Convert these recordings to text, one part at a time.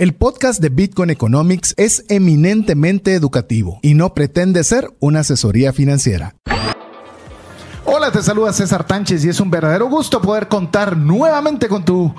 El podcast de Bitcoin Economics es eminentemente educativo y no pretende ser una asesoría financiera te saluda César Tánchez y es un verdadero gusto poder contar nuevamente con tu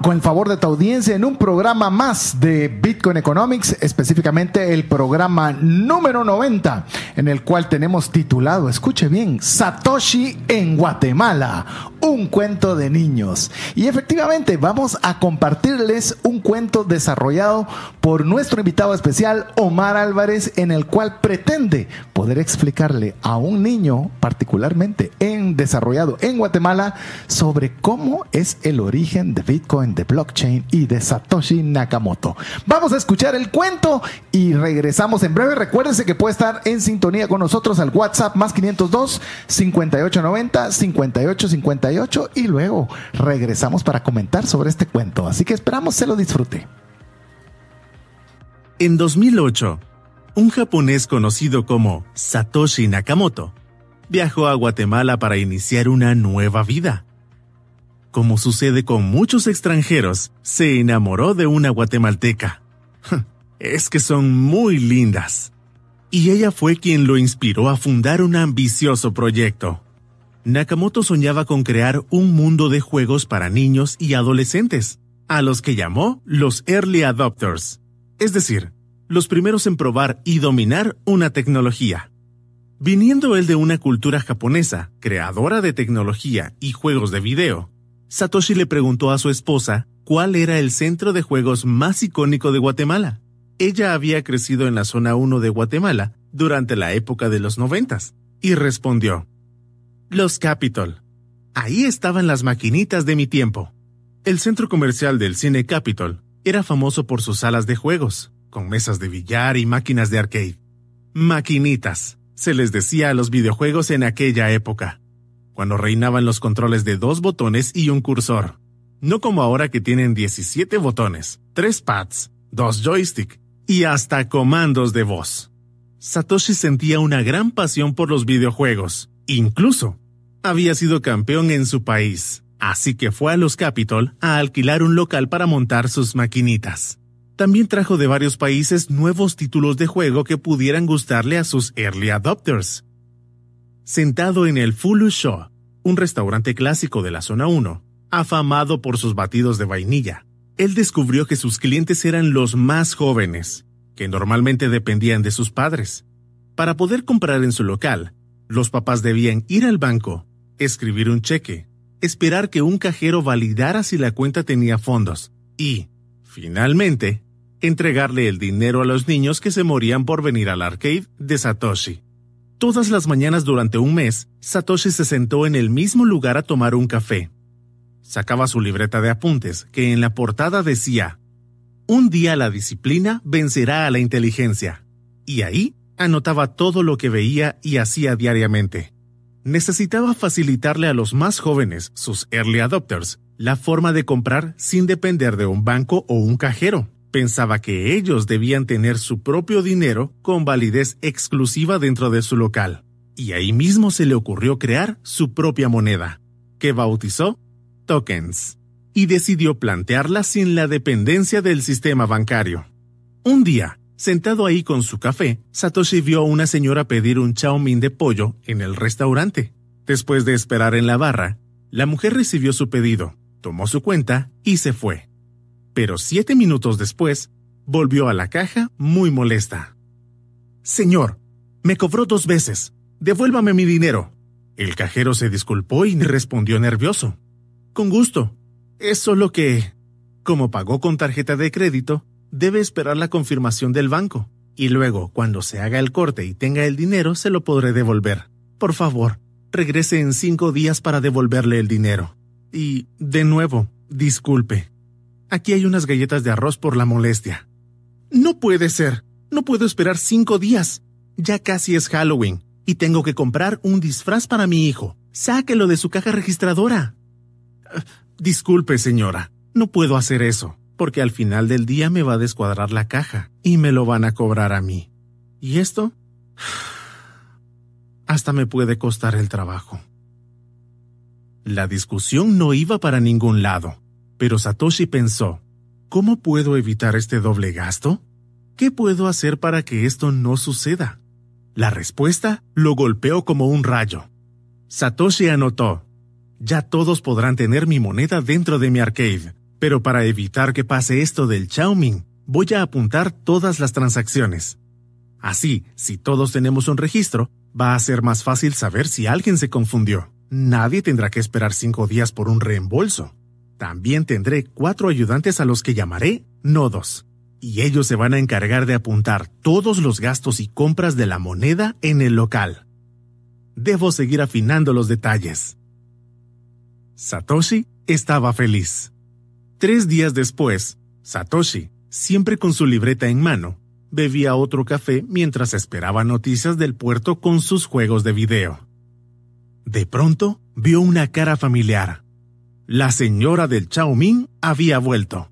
con el favor de tu audiencia en un programa más de Bitcoin Economics, específicamente el programa número 90, en el cual tenemos titulado, escuche bien, Satoshi en Guatemala, un cuento de niños. Y efectivamente, vamos a compartirles un cuento desarrollado por nuestro invitado especial Omar Álvarez en el cual pretende poder explicarle a un niño particularmente desarrollado en Guatemala sobre cómo es el origen de Bitcoin, de blockchain y de Satoshi Nakamoto. Vamos a escuchar el cuento y regresamos en breve. Recuérdense que puede estar en sintonía con nosotros al WhatsApp más 502 5890 5858 y luego regresamos para comentar sobre este cuento. Así que esperamos se lo disfrute. En 2008, un japonés conocido como Satoshi Nakamoto viajó a Guatemala para iniciar una nueva vida. Como sucede con muchos extranjeros, se enamoró de una guatemalteca. Es que son muy lindas. Y ella fue quien lo inspiró a fundar un ambicioso proyecto. Nakamoto soñaba con crear un mundo de juegos para niños y adolescentes, a los que llamó los Early Adopters, es decir, los primeros en probar y dominar una tecnología. Viniendo él de una cultura japonesa, creadora de tecnología y juegos de video, Satoshi le preguntó a su esposa cuál era el centro de juegos más icónico de Guatemala. Ella había crecido en la zona 1 de Guatemala durante la época de los 90 y respondió, Los Capitol. Ahí estaban las maquinitas de mi tiempo. El centro comercial del cine Capitol era famoso por sus salas de juegos, con mesas de billar y máquinas de arcade. Maquinitas se les decía a los videojuegos en aquella época, cuando reinaban los controles de dos botones y un cursor. No como ahora que tienen 17 botones, 3 pads, 2 joystick y hasta comandos de voz. Satoshi sentía una gran pasión por los videojuegos. Incluso, había sido campeón en su país, así que fue a los Capitol a alquilar un local para montar sus maquinitas. También trajo de varios países nuevos títulos de juego que pudieran gustarle a sus early adopters. Sentado en el full Show, un restaurante clásico de la zona 1, afamado por sus batidos de vainilla, él descubrió que sus clientes eran los más jóvenes, que normalmente dependían de sus padres. Para poder comprar en su local, los papás debían ir al banco, escribir un cheque, esperar que un cajero validara si la cuenta tenía fondos y, finalmente, entregarle el dinero a los niños que se morían por venir al arcade de Satoshi. Todas las mañanas durante un mes, Satoshi se sentó en el mismo lugar a tomar un café. Sacaba su libreta de apuntes, que en la portada decía, Un día la disciplina vencerá a la inteligencia. Y ahí anotaba todo lo que veía y hacía diariamente. Necesitaba facilitarle a los más jóvenes, sus early adopters, la forma de comprar sin depender de un banco o un cajero pensaba que ellos debían tener su propio dinero con validez exclusiva dentro de su local, y ahí mismo se le ocurrió crear su propia moneda, que bautizó tokens, y decidió plantearla sin la dependencia del sistema bancario. Un día, sentado ahí con su café, Satoshi vio a una señora pedir un mein de pollo en el restaurante. Después de esperar en la barra, la mujer recibió su pedido, tomó su cuenta y se fue pero siete minutos después volvió a la caja muy molesta. Señor, me cobró dos veces. Devuélvame mi dinero. El cajero se disculpó y respondió nervioso. Con gusto. Es solo que... Como pagó con tarjeta de crédito, debe esperar la confirmación del banco. Y luego, cuando se haga el corte y tenga el dinero, se lo podré devolver. Por favor, regrese en cinco días para devolverle el dinero. Y, de nuevo, disculpe. Aquí hay unas galletas de arroz por la molestia. No puede ser. No puedo esperar cinco días. Ya casi es Halloween y tengo que comprar un disfraz para mi hijo. Sáquelo de su caja registradora. Ah, disculpe, señora. No puedo hacer eso, porque al final del día me va a descuadrar la caja y me lo van a cobrar a mí. ¿Y esto? Hasta me puede costar el trabajo. La discusión no iba para ningún lado. Pero Satoshi pensó, ¿cómo puedo evitar este doble gasto? ¿Qué puedo hacer para que esto no suceda? La respuesta lo golpeó como un rayo. Satoshi anotó, ya todos podrán tener mi moneda dentro de mi arcade, pero para evitar que pase esto del chaoming, voy a apuntar todas las transacciones. Así, si todos tenemos un registro, va a ser más fácil saber si alguien se confundió. Nadie tendrá que esperar cinco días por un reembolso. También tendré cuatro ayudantes a los que llamaré nodos, y ellos se van a encargar de apuntar todos los gastos y compras de la moneda en el local. Debo seguir afinando los detalles. Satoshi estaba feliz. Tres días después, Satoshi, siempre con su libreta en mano, bebía otro café mientras esperaba noticias del puerto con sus juegos de video. De pronto, vio una cara familiar. La señora del Ming había vuelto.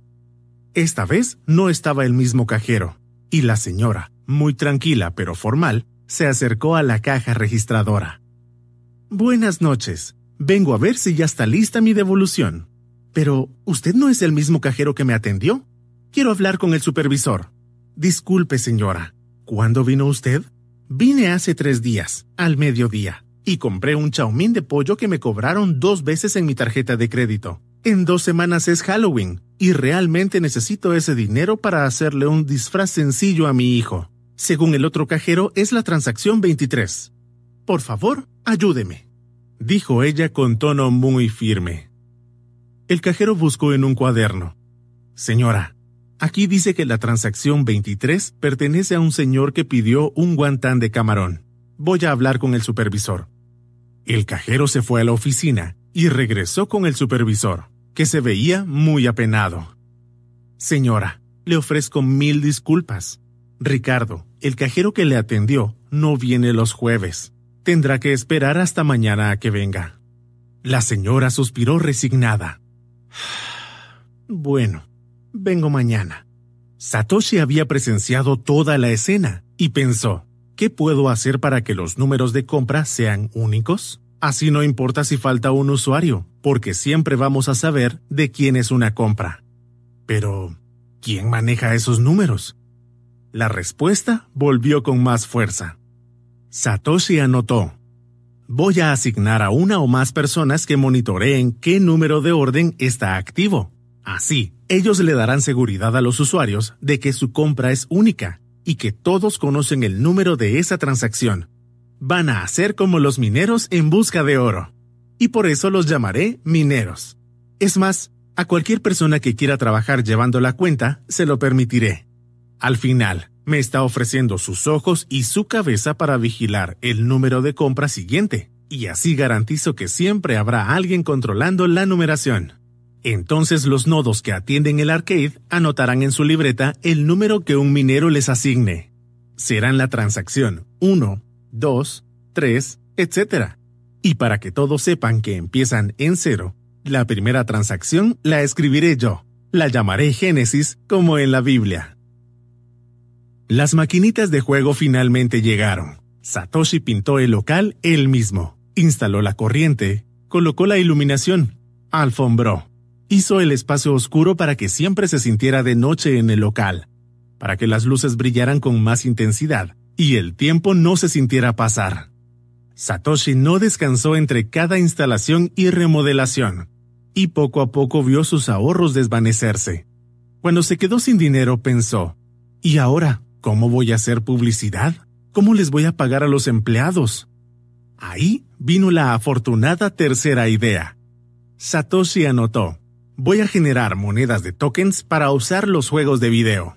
Esta vez no estaba el mismo cajero, y la señora, muy tranquila pero formal, se acercó a la caja registradora. Buenas noches. Vengo a ver si ya está lista mi devolución. Pero, ¿usted no es el mismo cajero que me atendió? Quiero hablar con el supervisor. Disculpe, señora. ¿Cuándo vino usted? Vine hace tres días, al mediodía y compré un chaumín de pollo que me cobraron dos veces en mi tarjeta de crédito. En dos semanas es Halloween y realmente necesito ese dinero para hacerle un disfraz sencillo a mi hijo. Según el otro cajero es la transacción 23. Por favor, ayúdeme, dijo ella con tono muy firme. El cajero buscó en un cuaderno. Señora, aquí dice que la transacción 23 pertenece a un señor que pidió un guantán de camarón. Voy a hablar con el supervisor. El cajero se fue a la oficina y regresó con el supervisor, que se veía muy apenado. Señora, le ofrezco mil disculpas. Ricardo, el cajero que le atendió, no viene los jueves. Tendrá que esperar hasta mañana a que venga. La señora suspiró resignada. Bueno, vengo mañana. Satoshi había presenciado toda la escena y pensó, ¿Qué puedo hacer para que los números de compra sean únicos? Así no importa si falta un usuario, porque siempre vamos a saber de quién es una compra. Pero, ¿quién maneja esos números? La respuesta volvió con más fuerza. Satoshi anotó. Voy a asignar a una o más personas que monitoreen qué número de orden está activo. Así, ellos le darán seguridad a los usuarios de que su compra es única y que todos conocen el número de esa transacción. Van a hacer como los mineros en busca de oro. Y por eso los llamaré mineros. Es más, a cualquier persona que quiera trabajar llevando la cuenta, se lo permitiré. Al final, me está ofreciendo sus ojos y su cabeza para vigilar el número de compra siguiente, y así garantizo que siempre habrá alguien controlando la numeración. Entonces los nodos que atienden el arcade anotarán en su libreta el número que un minero les asigne. Serán la transacción 1, 2, 3, etc. Y para que todos sepan que empiezan en cero, la primera transacción la escribiré yo. La llamaré Génesis como en la Biblia. Las maquinitas de juego finalmente llegaron. Satoshi pintó el local él mismo, instaló la corriente, colocó la iluminación, alfombró, hizo el espacio oscuro para que siempre se sintiera de noche en el local, para que las luces brillaran con más intensidad y el tiempo no se sintiera pasar. Satoshi no descansó entre cada instalación y remodelación, y poco a poco vio sus ahorros desvanecerse. Cuando se quedó sin dinero pensó, ¿y ahora cómo voy a hacer publicidad? ¿Cómo les voy a pagar a los empleados? Ahí vino la afortunada tercera idea. Satoshi anotó, Voy a generar monedas de tokens para usar los juegos de video.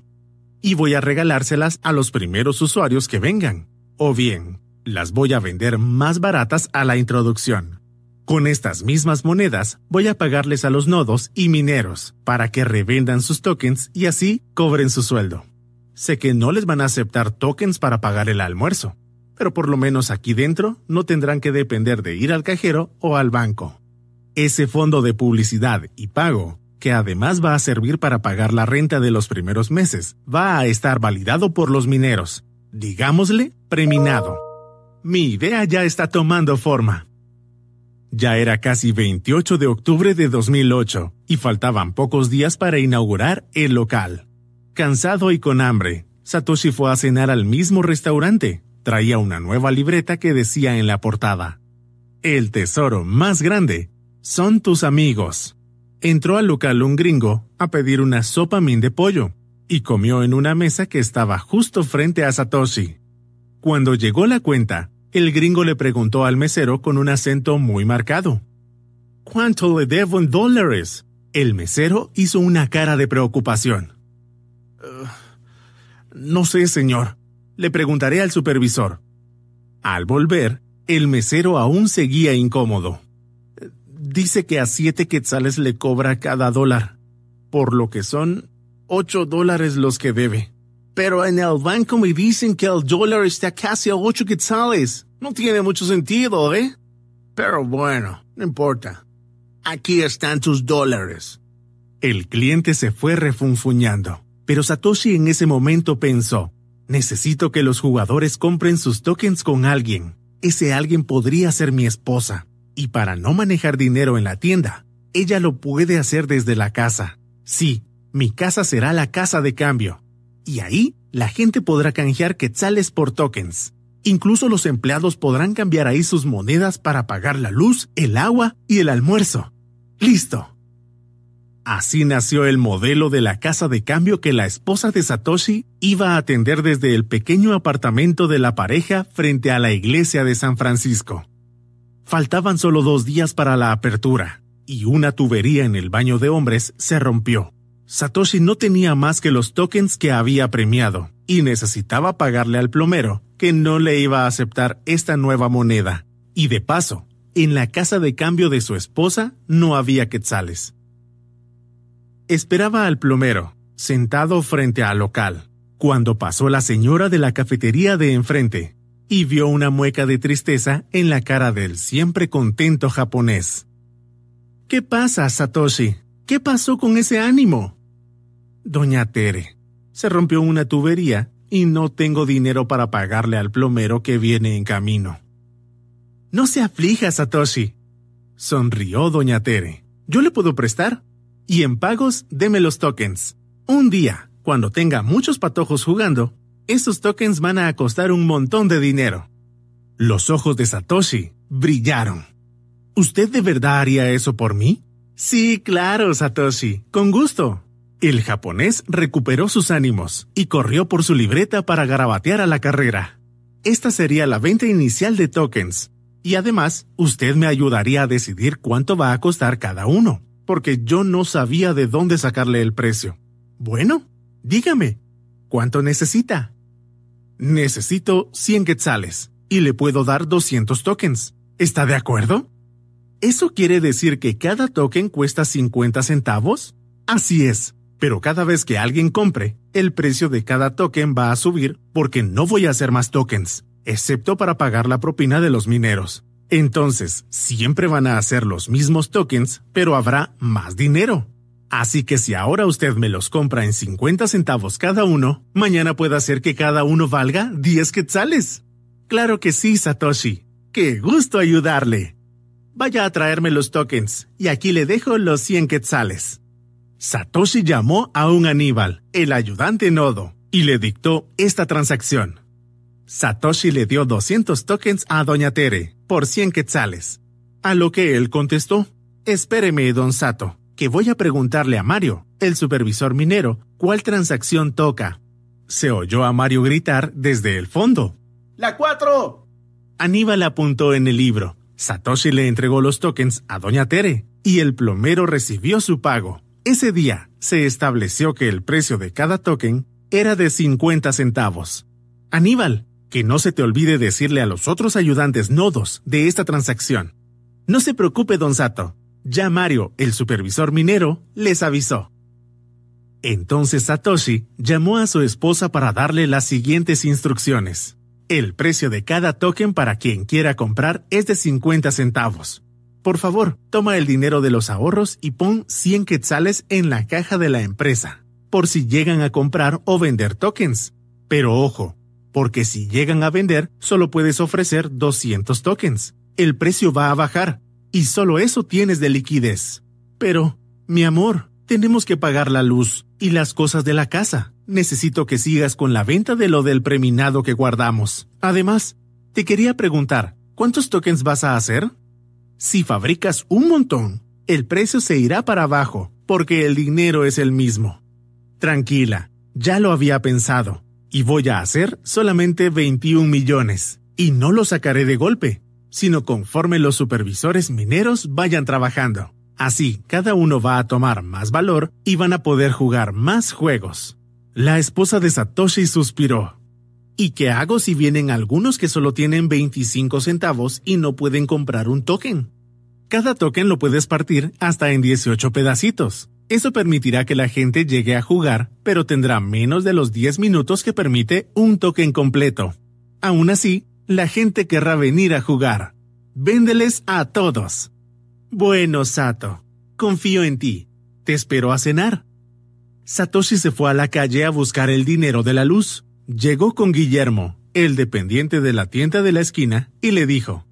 Y voy a regalárselas a los primeros usuarios que vengan. O bien, las voy a vender más baratas a la introducción. Con estas mismas monedas voy a pagarles a los nodos y mineros para que revendan sus tokens y así cobren su sueldo. Sé que no les van a aceptar tokens para pagar el almuerzo, pero por lo menos aquí dentro no tendrán que depender de ir al cajero o al banco ese fondo de publicidad y pago, que además va a servir para pagar la renta de los primeros meses, va a estar validado por los mineros, digámosle, preminado. Mi idea ya está tomando forma. Ya era casi 28 de octubre de 2008 y faltaban pocos días para inaugurar el local. Cansado y con hambre, Satoshi fue a cenar al mismo restaurante. Traía una nueva libreta que decía en la portada, El tesoro más grande son tus amigos. Entró al local un gringo a pedir una sopa min de pollo y comió en una mesa que estaba justo frente a Satoshi. Cuando llegó la cuenta, el gringo le preguntó al mesero con un acento muy marcado. ¿Cuánto le debo en dólares? El mesero hizo una cara de preocupación. Uh, no sé, señor. Le preguntaré al supervisor. Al volver, el mesero aún seguía incómodo dice que a siete quetzales le cobra cada dólar, por lo que son ocho dólares los que debe. Pero en el banco me dicen que el dólar está casi a ocho quetzales. No tiene mucho sentido, ¿eh? Pero bueno, no importa. Aquí están tus dólares. El cliente se fue refunfuñando, pero Satoshi en ese momento pensó, necesito que los jugadores compren sus tokens con alguien. Ese alguien podría ser mi esposa. Y para no manejar dinero en la tienda, ella lo puede hacer desde la casa. Sí, mi casa será la casa de cambio. Y ahí la gente podrá canjear quetzales por tokens. Incluso los empleados podrán cambiar ahí sus monedas para pagar la luz, el agua y el almuerzo. ¡Listo! Así nació el modelo de la casa de cambio que la esposa de Satoshi iba a atender desde el pequeño apartamento de la pareja frente a la iglesia de San Francisco. Faltaban solo dos días para la apertura, y una tubería en el baño de hombres se rompió. Satoshi no tenía más que los tokens que había premiado, y necesitaba pagarle al plomero, que no le iba a aceptar esta nueva moneda. Y de paso, en la casa de cambio de su esposa no había quetzales. Esperaba al plomero, sentado frente al local, cuando pasó la señora de la cafetería de enfrente, y vio una mueca de tristeza en la cara del siempre contento japonés. ¿Qué pasa, Satoshi? ¿Qué pasó con ese ánimo? Doña Tere, se rompió una tubería y no tengo dinero para pagarle al plomero que viene en camino. No se aflija, Satoshi, sonrió Doña Tere. Yo le puedo prestar. Y en pagos, deme los tokens. Un día, cuando tenga muchos patojos jugando, esos tokens van a costar un montón de dinero. Los ojos de Satoshi brillaron. ¿Usted de verdad haría eso por mí? Sí, claro, Satoshi, con gusto. El japonés recuperó sus ánimos y corrió por su libreta para garabatear a la carrera. Esta sería la venta inicial de tokens. Y además, usted me ayudaría a decidir cuánto va a costar cada uno, porque yo no sabía de dónde sacarle el precio. Bueno, dígame, ¿cuánto necesita? Necesito 100 quetzales y le puedo dar 200 tokens. ¿Está de acuerdo? ¿Eso quiere decir que cada token cuesta 50 centavos? Así es, pero cada vez que alguien compre, el precio de cada token va a subir porque no voy a hacer más tokens, excepto para pagar la propina de los mineros. Entonces, siempre van a hacer los mismos tokens, pero habrá más dinero. Así que si ahora usted me los compra en 50 centavos cada uno, mañana puede hacer que cada uno valga 10 quetzales. Claro que sí, Satoshi. ¡Qué gusto ayudarle! Vaya a traerme los tokens, y aquí le dejo los 100 quetzales. Satoshi llamó a un Aníbal, el ayudante nodo, y le dictó esta transacción. Satoshi le dio 200 tokens a Doña Tere, por 100 quetzales. A lo que él contestó, Espéreme, don Sato, que voy a preguntarle a Mario, el supervisor minero, cuál transacción toca. Se oyó a Mario gritar desde el fondo. ¡La cuatro! Aníbal apuntó en el libro. Satoshi le entregó los tokens a Doña Tere y el plomero recibió su pago. Ese día se estableció que el precio de cada token era de 50 centavos. Aníbal, que no se te olvide decirle a los otros ayudantes nodos de esta transacción. No se preocupe, don Sato, ya Mario, el supervisor minero, les avisó. Entonces Satoshi llamó a su esposa para darle las siguientes instrucciones. El precio de cada token para quien quiera comprar es de 50 centavos. Por favor, toma el dinero de los ahorros y pon 100 quetzales en la caja de la empresa, por si llegan a comprar o vender tokens. Pero ojo, porque si llegan a vender, solo puedes ofrecer 200 tokens. El precio va a bajar, y solo eso tienes de liquidez. Pero, mi amor, tenemos que pagar la luz y las cosas de la casa. Necesito que sigas con la venta de lo del preminado que guardamos. Además, te quería preguntar, ¿cuántos tokens vas a hacer? Si fabricas un montón, el precio se irá para abajo, porque el dinero es el mismo. Tranquila, ya lo había pensado, y voy a hacer solamente 21 millones, y no lo sacaré de golpe, sino conforme los supervisores mineros vayan trabajando. Así, cada uno va a tomar más valor y van a poder jugar más juegos. La esposa de Satoshi suspiró. ¿Y qué hago si vienen algunos que solo tienen 25 centavos y no pueden comprar un token? Cada token lo puedes partir hasta en 18 pedacitos. Eso permitirá que la gente llegue a jugar, pero tendrá menos de los 10 minutos que permite un token completo. Aún así, la gente querrá venir a jugar. Véndeles a todos. Bueno, Sato, confío en ti. Te espero a cenar. Satoshi se fue a la calle a buscar el dinero de la luz. Llegó con Guillermo, el dependiente de la tienda de la esquina, y le dijo,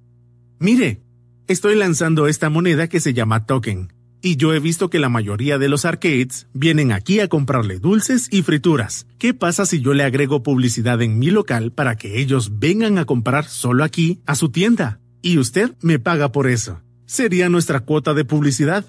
Mire, estoy lanzando esta moneda que se llama token y yo he visto que la mayoría de los arcades vienen aquí a comprarle dulces y frituras. ¿Qué pasa si yo le agrego publicidad en mi local para que ellos vengan a comprar solo aquí a su tienda? Y usted me paga por eso. Sería nuestra cuota de publicidad.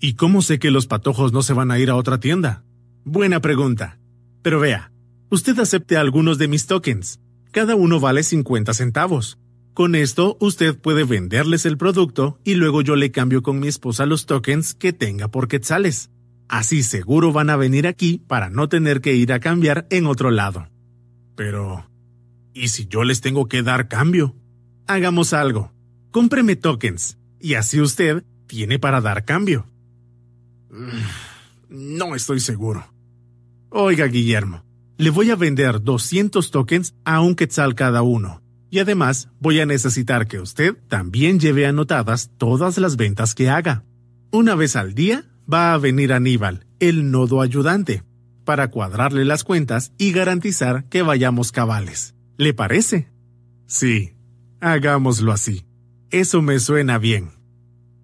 ¿Y cómo sé que los patojos no se van a ir a otra tienda? Buena pregunta. Pero vea, usted acepte algunos de mis tokens. Cada uno vale 50 centavos. Con esto, usted puede venderles el producto y luego yo le cambio con mi esposa los tokens que tenga por quetzales. Así seguro van a venir aquí para no tener que ir a cambiar en otro lado. Pero... ¿Y si yo les tengo que dar cambio? Hagamos algo. Cómpreme tokens, y así usted tiene para dar cambio. Mm, no estoy seguro. Oiga, Guillermo, le voy a vender 200 tokens a un quetzal cada uno. Y además voy a necesitar que usted también lleve anotadas todas las ventas que haga. Una vez al día va a venir Aníbal, el nodo ayudante, para cuadrarle las cuentas y garantizar que vayamos cabales. ¿Le parece? Sí, hagámoslo así. Eso me suena bien.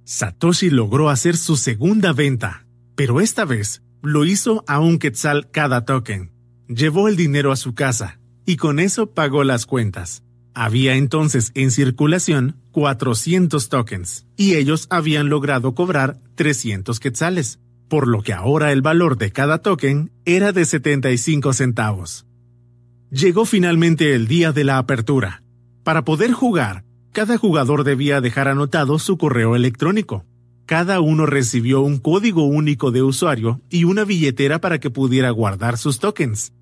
Satoshi logró hacer su segunda venta, pero esta vez lo hizo a un quetzal cada token. Llevó el dinero a su casa y con eso pagó las cuentas. Había entonces en circulación 400 tokens y ellos habían logrado cobrar 300 quetzales, por lo que ahora el valor de cada token era de 75 centavos. Llegó finalmente el día de la apertura. Para poder jugar, cada jugador debía dejar anotado su correo electrónico. Cada uno recibió un código único de usuario y una billetera para que pudiera guardar sus tokens.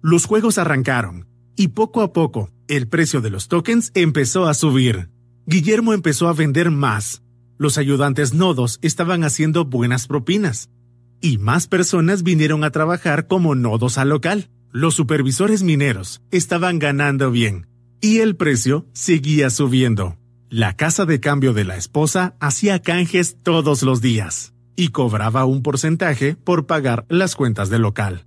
Los juegos arrancaron, y poco a poco el precio de los tokens empezó a subir. Guillermo empezó a vender más. Los ayudantes nodos estaban haciendo buenas propinas. Y más personas vinieron a trabajar como nodos al local. Los supervisores mineros estaban ganando bien. Y el precio seguía subiendo. La casa de cambio de la esposa hacía canjes todos los días y cobraba un porcentaje por pagar las cuentas del local.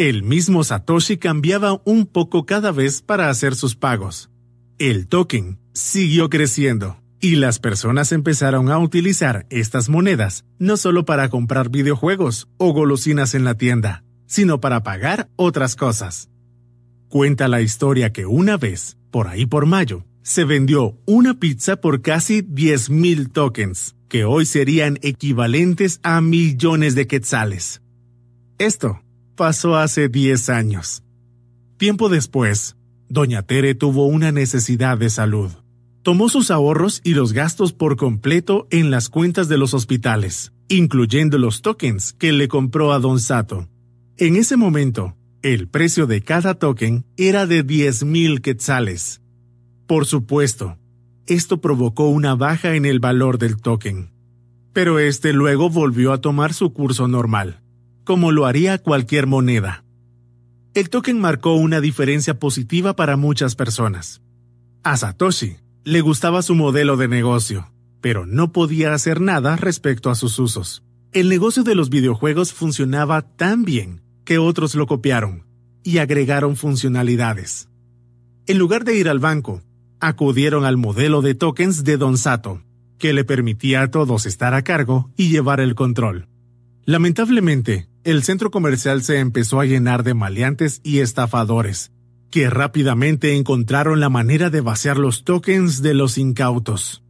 El mismo Satoshi cambiaba un poco cada vez para hacer sus pagos. El token siguió creciendo y las personas empezaron a utilizar estas monedas no solo para comprar videojuegos o golosinas en la tienda, sino para pagar otras cosas. Cuenta la historia que una vez, por ahí por mayo, se vendió una pizza por casi 10.000 tokens, que hoy serían equivalentes a millones de quetzales. Esto pasó hace 10 años. Tiempo después, doña Tere tuvo una necesidad de salud. Tomó sus ahorros y los gastos por completo en las cuentas de los hospitales, incluyendo los tokens que le compró a don Sato. En ese momento, el precio de cada token era de 10.000 quetzales. Por supuesto, esto provocó una baja en el valor del token. Pero este luego volvió a tomar su curso normal como lo haría cualquier moneda. El token marcó una diferencia positiva para muchas personas. A Satoshi le gustaba su modelo de negocio, pero no podía hacer nada respecto a sus usos. El negocio de los videojuegos funcionaba tan bien que otros lo copiaron y agregaron funcionalidades. En lugar de ir al banco, acudieron al modelo de tokens de Don Sato, que le permitía a todos estar a cargo y llevar el control. Lamentablemente, el centro comercial se empezó a llenar de maleantes y estafadores, que rápidamente encontraron la manera de vaciar los tokens de los incautos.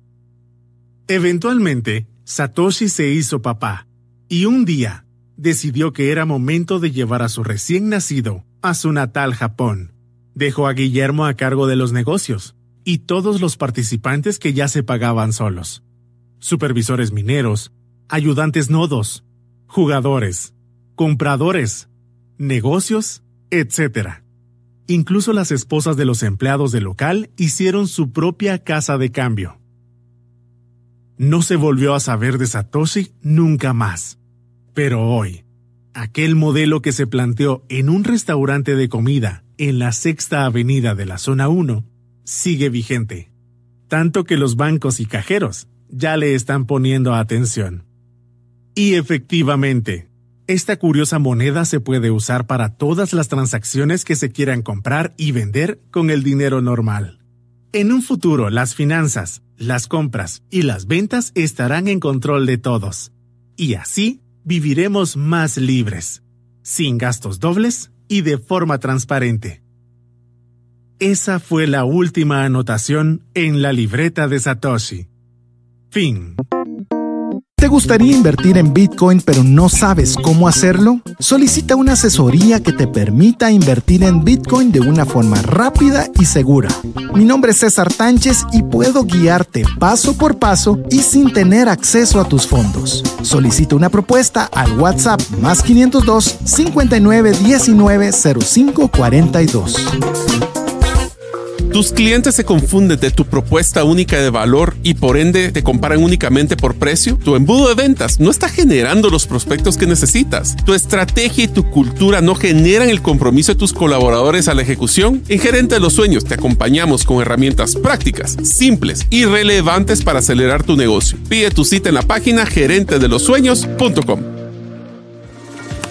Eventualmente, Satoshi se hizo papá, y un día decidió que era momento de llevar a su recién nacido a su natal Japón. Dejó a Guillermo a cargo de los negocios y todos los participantes que ya se pagaban solos. Supervisores mineros, ayudantes nodos, jugadores, compradores, negocios, etc. Incluso las esposas de los empleados del local hicieron su propia casa de cambio. No se volvió a saber de Satoshi nunca más. Pero hoy, aquel modelo que se planteó en un restaurante de comida en la sexta avenida de la zona 1 sigue vigente, tanto que los bancos y cajeros ya le están poniendo atención. Y efectivamente, esta curiosa moneda se puede usar para todas las transacciones que se quieran comprar y vender con el dinero normal. En un futuro, las finanzas, las compras y las ventas estarán en control de todos. Y así viviremos más libres, sin gastos dobles y de forma transparente. Esa fue la última anotación en la libreta de Satoshi. Fin. ¿Te gustaría invertir en Bitcoin pero no sabes cómo hacerlo? Solicita una asesoría que te permita invertir en Bitcoin de una forma rápida y segura. Mi nombre es César Tánchez y puedo guiarte paso por paso y sin tener acceso a tus fondos. Solicita una propuesta al WhatsApp más 502 59 19 tus clientes se confunden de tu propuesta única de valor y por ende te comparan únicamente por precio. Tu embudo de ventas no está generando los prospectos que necesitas. Tu estrategia y tu cultura no generan el compromiso de tus colaboradores a la ejecución. En Gerente de los Sueños te acompañamos con herramientas prácticas, simples y relevantes para acelerar tu negocio. Pide tu cita en la página gerentedelosueños.com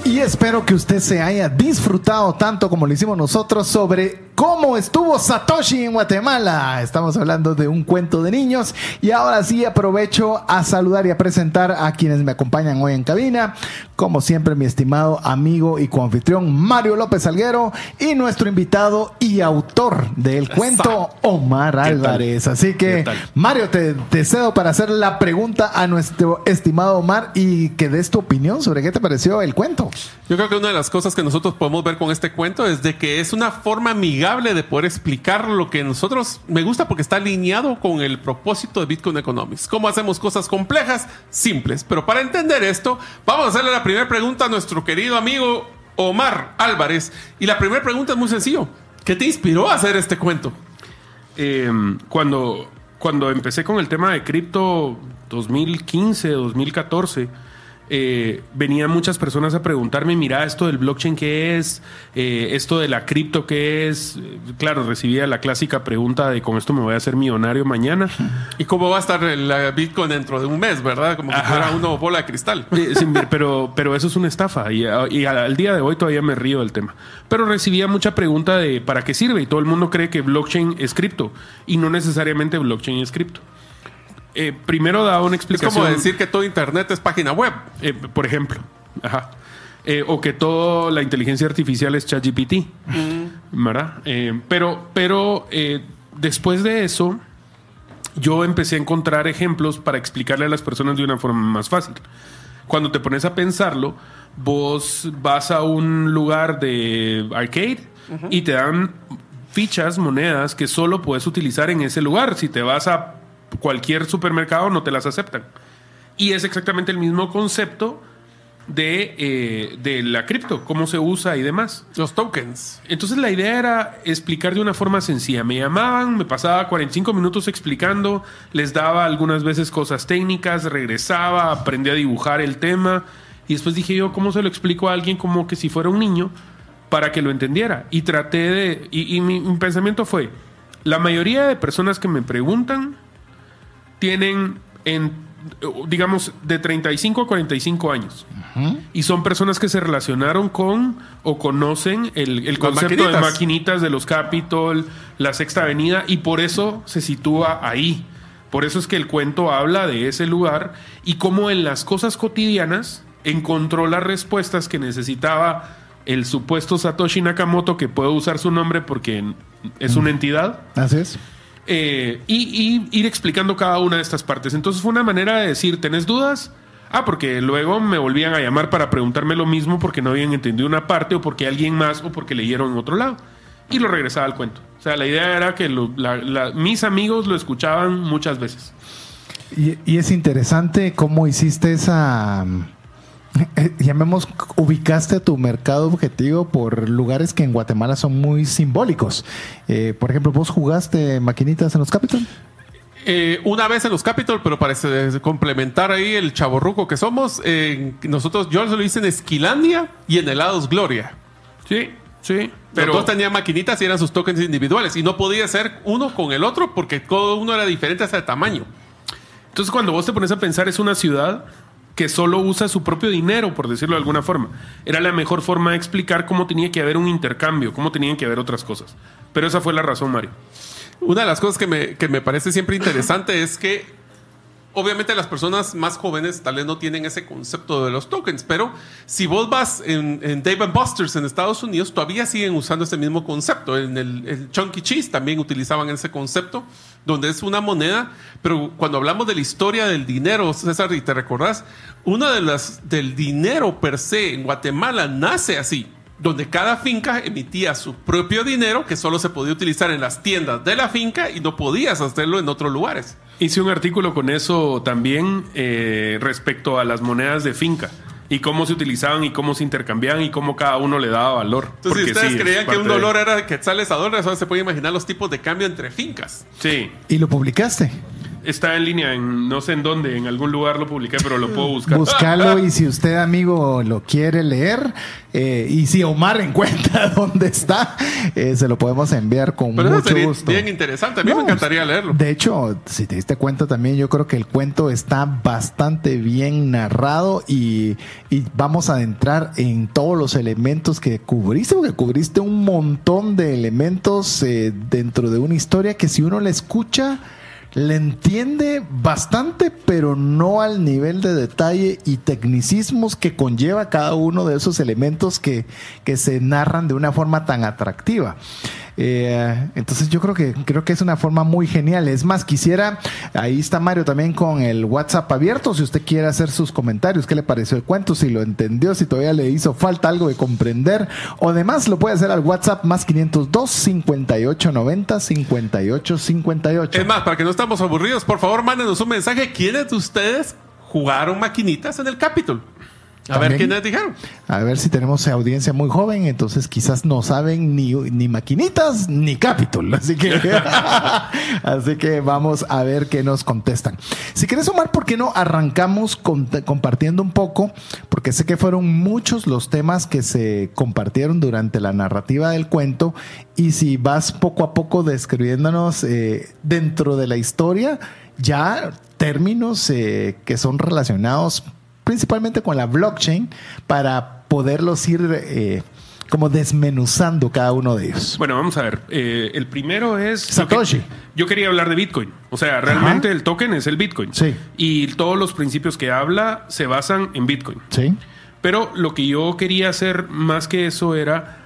y espero que usted se haya disfrutado tanto como lo hicimos nosotros sobre ¿Cómo estuvo Satoshi en Guatemala? Estamos hablando de un cuento de niños y ahora sí aprovecho a saludar y a presentar a quienes me acompañan hoy en cabina. Como siempre, mi estimado amigo y coanfitrión Mario López Alguero y nuestro invitado y autor del cuento Omar Álvarez. Así que, Mario, te, te cedo para hacer la pregunta a nuestro estimado Omar y que des tu opinión sobre qué te pareció el cuento. Yo creo que una de las cosas que nosotros podemos ver con este cuento es de que es una forma amigable de poder explicar lo que nosotros me gusta porque está alineado con el propósito de Bitcoin Economics. Cómo hacemos cosas complejas, simples. Pero para entender esto, vamos a hacerle la primera pregunta a nuestro querido amigo Omar Álvarez. Y la primera pregunta es muy sencillo. ¿Qué te inspiró a hacer este cuento? Em, cuando, cuando empecé con el tema de cripto 2015, 2014 eh, venían muchas personas a preguntarme, mira, esto del blockchain qué es, eh, esto de la cripto qué es. Eh, claro, recibía la clásica pregunta de con esto me voy a hacer millonario mañana. ¿Y cómo va a estar la Bitcoin dentro de un mes, verdad? Como que fuera uno bola de cristal. Eh, pero, pero eso es una estafa y, ah, al día de hoy todavía me río del tema. Pero recibía mucha pregunta de para qué sirve y todo el mundo cree que blockchain es cripto y no necesariamente blockchain es cripto. Eh, primero da una explicación. Es como decir que todo Internet es página web. Eh, por ejemplo. Eh, o que toda la inteligencia artificial es ChatGPT. GPT mm. pero pero después de eso, yo empecé a encontrar ejemplos para explicarle a las personas de una forma más fácil. Cuando te pones a pensarlo, vos vas a un lugar de arcade y te dan fichas, monedas que solo puedes utilizar en ese lugar. Si te vas a cualquier supermercado no te las aceptan. Y es exactamente el mismo concepto de, eh, de la cripto, cómo se usa y demás. Los tokens. Entonces la idea era explicar de una forma sencilla. Me llamaban, me pasaba 45 minutos explicando, les daba algunas veces cosas técnicas, regresaba, aprendí a dibujar el tema y después dije yo, ¿cómo se lo explico a alguien como que si fuera un niño para que lo entendiera? Y traté de, y, mi pensamiento fue, la mayoría de personas que me preguntan, tienen en digamos, de 35 a 45 años. Y son personas que se relacionaron con o conocen el, concepto de maquinitas de los Capitol, la Sexta Avenida, y por eso se sitúa ahí. Por eso es que el cuento habla de ese lugar y cómo en las cosas cotidianas encontró las respuestas que necesitaba el supuesto Satoshi Nakamoto, que puedo usar su nombre porque es una mm. entidad. Así es eh, y, ir explicando cada una de estas partes. Entonces fue una manera de decir, ¿tenés dudas? Ah, porque luego me volvían a llamar para preguntarme lo mismo porque no habían entendido una parte o porque alguien más o porque leyeron en otro lado. Y lo regresaba al cuento. O sea, la idea era que mis amigos lo escuchaban muchas veces. y es interesante cómo hiciste esa eh, eh, llamemos, ubicaste tu mercado objetivo por lugares que en Guatemala son muy simbólicos. Eh, por ejemplo, ¿vos jugaste maquinitas en los Capitol? una vez en los Capitol, pero para complementar ahí el chaborruco que somos, nosotros, yo lo hice en Esquilandia y en Helados Gloria. Sí, sí. Pero todos tenían maquinitas y eran sus tokens individuales y no podía ser uno con el otro porque todo uno era diferente hasta el tamaño. Entonces, cuando vos te pones a pensar, es una ciudad que solo usa su propio dinero, por decirlo de alguna forma. Era la mejor forma de explicar cómo tenía que haber un intercambio, cómo tenían que haber otras cosas. Pero esa fue la razón, Mario. Una de las cosas que me, que me parece siempre interesante es que obviamente las personas más jóvenes tal vez no tienen ese concepto de los tokens, pero si vos vas en, en Dave Buster's en Estados Unidos, todavía siguen usando ese mismo concepto. En el, el Chunky Cheese también utilizaban ese concepto, donde es una moneda, pero cuando hablamos de la historia del dinero, César, y te recordás, una de las del dinero per se en Guatemala nace así donde cada finca emitía su propio dinero que solo se podía utilizar en las tiendas de la finca y no podías hacerlo en otros lugares. Hice un artículo con eso también eh, respecto a las monedas de finca y cómo se utilizaban y cómo se intercambiaban y cómo cada uno le daba valor. si ustedes creían que un dolor de... era quetzales a dólares, ahora se puede imaginar los tipos de cambio entre fincas. Sí. ¿Y lo publicaste? está en línea, no sé en dónde, en algún lugar lo publiqué, pero lo puedo buscar. Búscalo y si usted, amigo, lo quiere leer, eh, y si Omar encuentra dónde está, eh, se lo podemos enviar con mucho gusto. Bien interesante, a mí me encantaría leerlo. De hecho, si te diste cuenta también, yo creo que el cuento está bastante bien narrado y, vamos a adentrar en todos los elementos que cubriste, porque cubriste un montón de elementos eh, dentro de una historia que si uno la escucha, le entiende bastante, pero no al nivel de detalle y tecnicismos que conlleva cada uno de esos elementos que, se narran de una forma tan atractiva. Eh, entonces yo creo que creo que es una forma muy genial. Es más, quisiera, ahí está Mario también con el WhatsApp abierto, si usted quiere hacer sus comentarios, qué le pareció el cuento, si lo entendió, si todavía le hizo falta algo de comprender, o demás, lo puede hacer al WhatsApp más 502 5890 5858. Es más, para que no estamos aburridos, por favor, mándenos un mensaje. ¿Quiénes de ustedes jugaron maquinitas en el Capitol? A ver ver nos dijeron. A ver si tenemos audiencia muy joven, entonces quizás no saben ni, maquinitas ni capítulo. Así que, así que vamos a ver qué nos contestan. Si quieres, sumar, ¿por qué no arrancamos compartiendo un poco? Porque sé que fueron muchos los temas que se compartieron durante la narrativa del cuento. Y si vas poco a poco describiéndonos eh, dentro de la historia, ya términos eh, que son relacionados principalmente con la blockchain para poderlos ir eh, como desmenuzando cada uno de ellos. Bueno, vamos a ver. Eh, el primero es... Satoshi. Yo, quería hablar de Bitcoin. O sea, realmente el token es el Bitcoin. Sí. Y todos los principios que habla se basan en Bitcoin. Sí. Pero lo que yo quería hacer más que eso era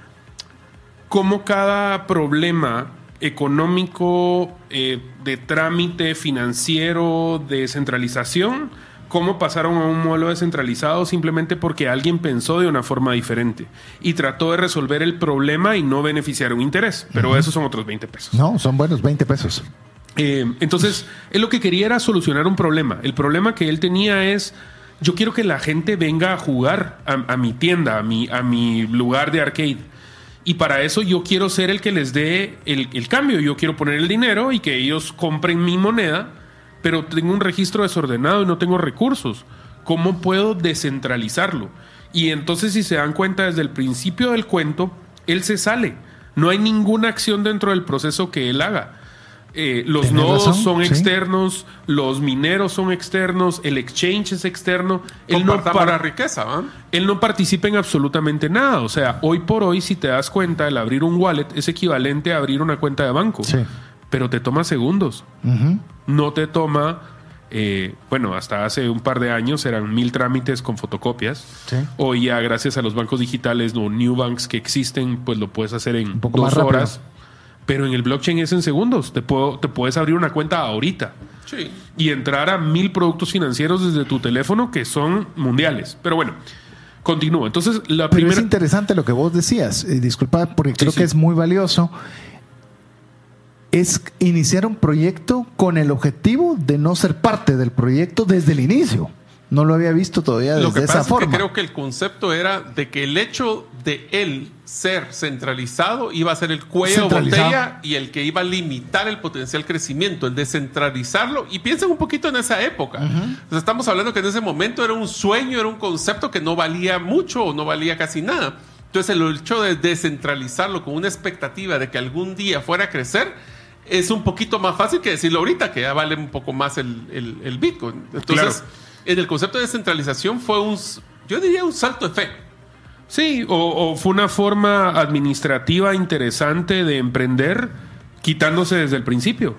cómo cada problema económico, eh, de trámite financiero, de centralización, cómo pasaron a un modelo descentralizado simplemente porque alguien pensó de una forma diferente y trató de resolver el problema y no beneficiar un interés. Pero esos son otros 20 pesos. No, son buenos 20 pesos. Eh, entonces, él lo que quería era solucionar un problema. El problema que él tenía es yo quiero que la gente venga a jugar a, mi tienda, a mi, a mi lugar de arcade. Y para eso yo quiero ser el que les dé el, cambio. Yo quiero poner el dinero y que ellos compren mi moneda pero tengo un registro desordenado y no tengo recursos. ¿Cómo puedo descentralizarlo? Y entonces si se dan cuenta desde el principio del cuento, él se sale. No hay ninguna acción dentro del proceso que él haga. Eh, los nodos son externos, los mineros son externos, el exchange es externo. Él no, para riqueza, él no participa en absolutamente nada. O sea, hoy por hoy, si te das cuenta, el abrir un wallet es equivalente a abrir una cuenta de banco. Sí pero te toma segundos. No te toma, eh, bueno, hasta hace un par de años eran mil trámites con fotocopias. o Hoy ya gracias a los bancos digitales o new banks que existen, pues lo puedes hacer en dos horas. Pero en el blockchain es en segundos. Te, puedo, te puedes abrir una cuenta ahorita. Y entrar a mil productos financieros desde tu teléfono que son mundiales. Pero bueno, continúo. Entonces, la primera... es interesante lo que vos decías. Eh, disculpa, porque creo que es muy valioso es iniciar un proyecto con el objetivo de no ser parte del proyecto desde el inicio. No lo había visto todavía desde lo esa forma. que creo que el concepto era de que el hecho de él ser centralizado iba a ser el cuello de botella y el que iba a limitar el potencial crecimiento, el descentralizarlo. Y piensen un poquito en esa época. estamos hablando que en ese momento era un sueño, era un concepto que no valía mucho o no valía casi nada. Entonces el hecho de descentralizarlo con una expectativa de que algún día fuera a crecer es un poquito más fácil que decirlo ahorita, que ya vale un poco más el, Bitcoin. Entonces, en el concepto de descentralización fue un, yo diría, un salto de fe. Sí, o, o fue una forma administrativa interesante de emprender quitándose desde el principio,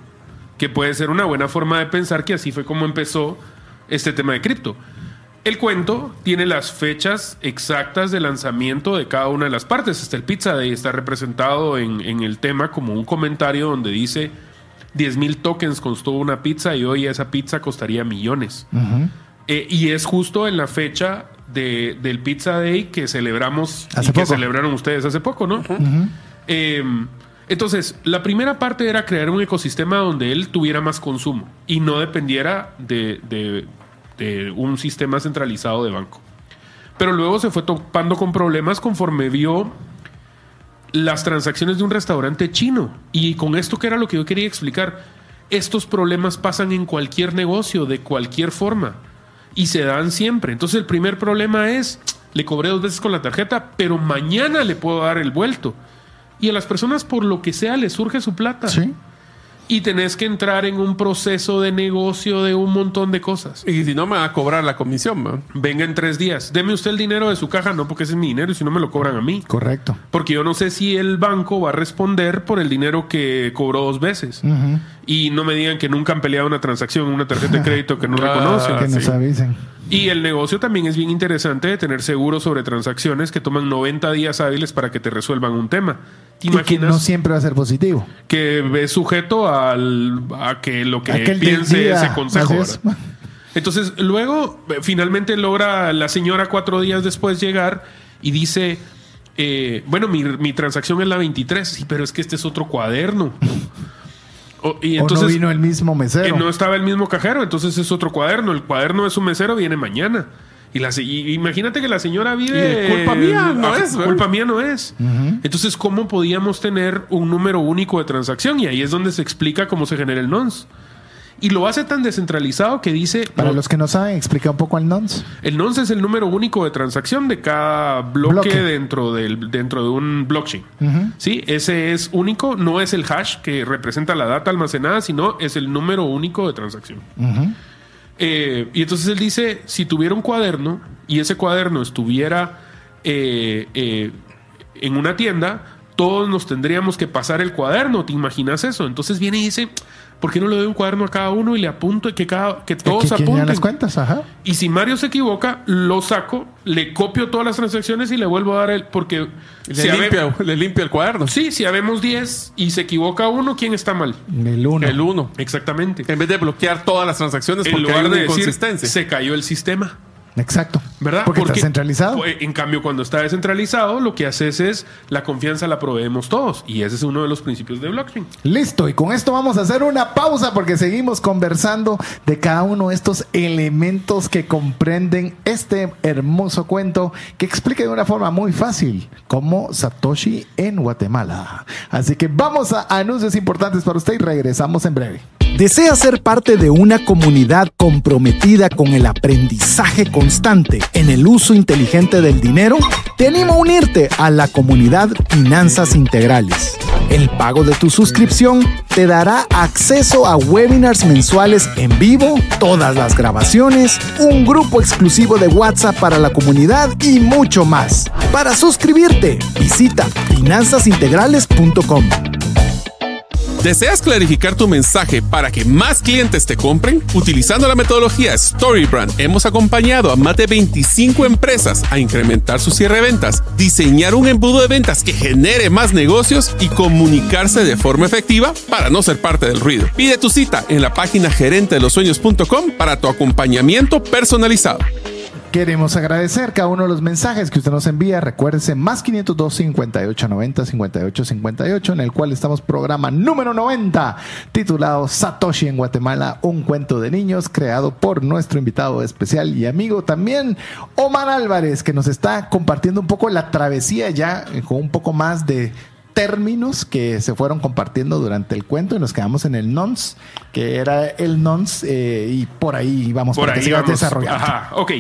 que puede ser una buena forma de pensar que así fue como empezó este tema de cripto el cuento tiene las fechas exactas de lanzamiento de cada una de las partes. Hasta el Pizza Day está representado en, el tema como un comentario donde dice 10.000 mil tokens costó una pizza y hoy esa pizza costaría millones. Eh, y es justo en la fecha del Pizza Day que celebramos y que celebraron ustedes hace poco, ¿no? Em, entonces, la primera parte era crear un ecosistema donde él tuviera más consumo y no dependiera de de un sistema centralizado de banco. Pero luego se fue topando con problemas conforme vio las transacciones de un restaurante chino. Y con esto que era lo que yo quería explicar, estos problemas pasan en cualquier negocio, de cualquier forma, y se dan siempre. Entonces el primer problema es, le cobré dos veces con la tarjeta, pero mañana le puedo dar el vuelto. Y a las personas por lo que sea les surge su plata. Sí y tenés que entrar en un proceso de negocio de un montón de cosas. Y si no, me va a cobrar la comisión, Venga en tres días. Deme usted el dinero de su caja, no porque ese es mi dinero y si no me lo cobran a mí. Correcto. Porque yo no sé si el banco va a responder por el dinero que cobró dos veces. Y no me digan que nunca han peleado una transacción, una tarjeta de crédito que no ah, reconocen. que nos avisen. Y el negocio también es bien interesante de tener seguros sobre transacciones que toman 90 días hábiles para que te resuelvan un tema. que no siempre va a ser positivo. Que es sujeto al, a que lo que, piense ese consejero. Entonces, luego, eh, finalmente logra la señora cuatro días después llegar y dice, eh, bueno, mi, transacción es la 23, pero es que este es otro cuaderno y entonces, no vino el mismo mesero. no estaba el mismo cajero, entonces es otro cuaderno. El cuaderno es un mesero viene mañana. Y, la, imagínate que la señora vive. culpa mía no es. Culpa mía no es. Entonces, ¿cómo podíamos tener un número único de transacción? Y ahí es donde se explica cómo se genera el nonce. Y lo hace tan descentralizado que dice... Para los que no saben, explica un poco el nonce. El nonce es el número único de transacción de cada bloque, Dentro, del, dentro de un blockchain. Ese es único, no es el hash que representa la data almacenada, sino es el número único de transacción. Eh, y entonces él dice, si tuviera un cuaderno y ese cuaderno estuviera eh, eh, en una tienda, todos nos tendríamos que pasar el cuaderno. ¿Te imaginas eso? Entonces viene y dice, ¿Por qué no le doy un cuaderno a cada uno y le apunto y que, cada, que todos apunten? las cuentas, ajá. Y si Mario se equivoca, lo saco, le copio todas las transacciones y le vuelvo a dar el. Porque. Le, limpia, el cuaderno. Sí, si habemos 10 y se equivoca uno, ¿quién está mal? El uno. El uno, Exactamente. En vez de bloquear todas las transacciones en lugar de se cayó el sistema. Exacto. ¿Verdad? Porque, está centralizado. Pues, en cambio, cuando está descentralizado, lo que haces es la confianza la proveemos todos. Y ese es uno de los principios de blockchain. Listo. Y con esto vamos a hacer una pausa porque seguimos conversando de cada uno de estos elementos que comprenden este hermoso cuento que explica de una forma muy fácil cómo Satoshi en Guatemala. Así que vamos a anuncios importantes para usted y regresamos en breve. ¿Deseas ser parte de una comunidad comprometida con el aprendizaje constante en el uso inteligente del dinero? Te animo a unirte a la comunidad Finanzas Integrales. El pago de tu suscripción te dará acceso a webinars mensuales en vivo, todas las grabaciones, un grupo exclusivo de WhatsApp para la comunidad y mucho más. Para suscribirte, visita finanzasintegrales.com. ¿Deseas clarificar tu mensaje para que más clientes te compren? Utilizando la metodología StoryBrand, hemos acompañado a más de 25 empresas a incrementar su cierre de ventas, diseñar un embudo de ventas que genere más negocios y comunicarse de forma efectiva para no ser parte del ruido. Pide tu cita en la página gerente de los sueños.com para tu acompañamiento personalizado. Queremos agradecer cada uno de los mensajes que usted nos envía. Recuérdese, más 502 58 90 58 58, en el cual estamos programa número 90, titulado Satoshi en Guatemala, un cuento de niños, creado por nuestro invitado especial y amigo también, Omar Álvarez, que nos está compartiendo un poco la travesía ya eh, con un poco más de términos que se fueron compartiendo durante el cuento y nos quedamos en el nonce, que era el nonce, eh, y por ahí vamos por ahí a desarrollar. Ajá, ok.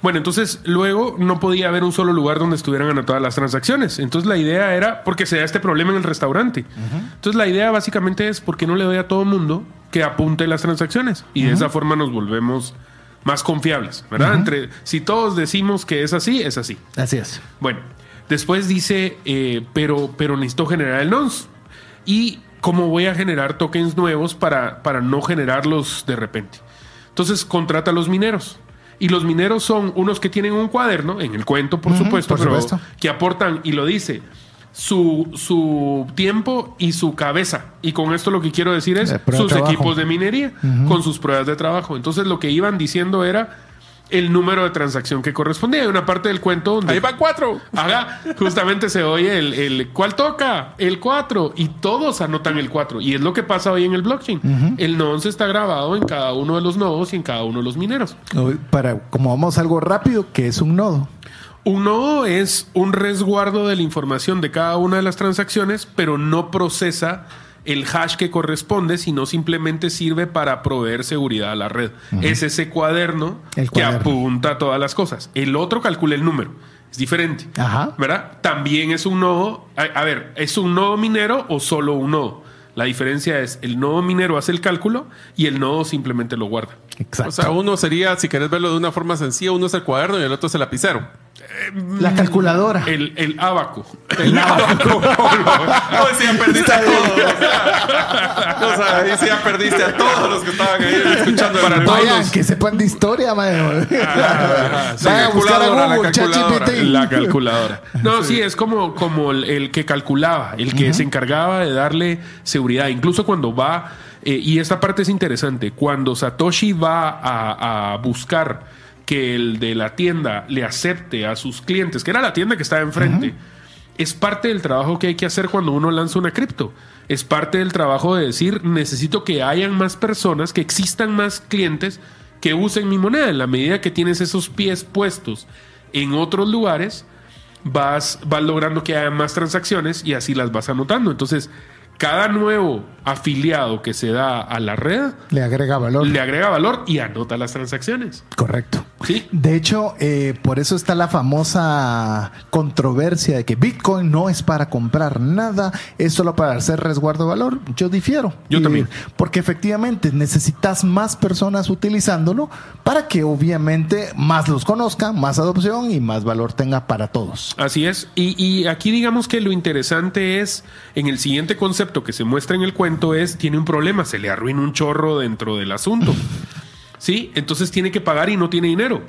Bueno, entonces luego no podía haber un solo lugar donde estuvieran anotadas las transacciones. Entonces la idea era, porque se da este problema en el restaurante. Entonces la idea básicamente es, porque no le doy a todo mundo que apunte las transacciones? Y de esa forma nos volvemos más confiables, ¿verdad? Entre, si todos decimos que es así, es así. Así es. Bueno, después dice, eh, pero, pero necesito generar el nonce. Y cómo voy a generar tokens nuevos para, para no generarlos de repente. Entonces contrata a los mineros. Y los mineros son unos que tienen un cuaderno, en el cuento, por supuesto, pero que aportan, y lo dice, su, su, tiempo y su cabeza. Y con esto lo que quiero decir es sus equipos de minería, con sus pruebas de trabajo. Entonces lo que iban diciendo era el número de transacción que correspondía. Hay una parte del cuento donde. Ahí va cuatro. haga justamente se oye el, ¿cuál toca? El cuatro. Y todos anotan el cuatro. Y es lo que pasa hoy en el blockchain. El nodo se está grabado en cada uno de los nodos y en cada uno de los mineros. Para, como vamos algo rápido, ¿qué es un nodo? Un nodo es un resguardo de la información de cada una de las transacciones, pero no procesa el hash que corresponde, sino simplemente sirve para proveer seguridad a la red. Es ese cuaderno, que apunta todas las cosas. El otro calcula el número. Es diferente. ¿Verdad? También es un nodo. a, ver, ¿es un nodo minero o solo un nodo? La diferencia es el nodo minero hace el cálculo y el nodo simplemente lo guarda. O sea, uno sería, si querés verlo de una forma sencilla, uno es el cuaderno y el otro es el lapicero. La mm, calculadora. El, el abaco. El, abaco. no, perdiste a todos. O sea, perdiste a todos los que estaban ahí escuchando. Para todos que sepan de historia, madre. Ah, buscar a la calculadora. La calculadora. No, sí, es como, como el, que calculaba, el que se encargaba de darle seguridad. Incluso cuando va eh, y esta parte es interesante. Cuando Satoshi va a, buscar que el de la tienda le acepte a sus clientes, que era la tienda que estaba enfrente, es parte del trabajo que hay que hacer cuando uno lanza una cripto. Es parte del trabajo de decir, necesito que hayan más personas, que existan más clientes que usen mi moneda. En la medida que tienes esos pies puestos en otros lugares, vas, vas logrando que haya más transacciones y así las vas anotando. Entonces, cada nuevo afiliado que se da a la red le agrega valor. Le agrega valor y anota las transacciones. Correcto. Sí. De hecho, eh, por eso está la famosa controversia de que Bitcoin no es para comprar nada, es solo para hacer resguardo de valor. Yo difiero. Yo también. Porque efectivamente necesitas más personas utilizándolo para que obviamente más los conozcan, más adopción y más valor tenga para todos. Así es. y aquí digamos que lo interesante es en el siguiente concepto que se muestra en el cuento es, tiene un problema, se le arruina un chorro dentro del asunto. ¿Sí? Entonces tiene que pagar y no tiene dinero.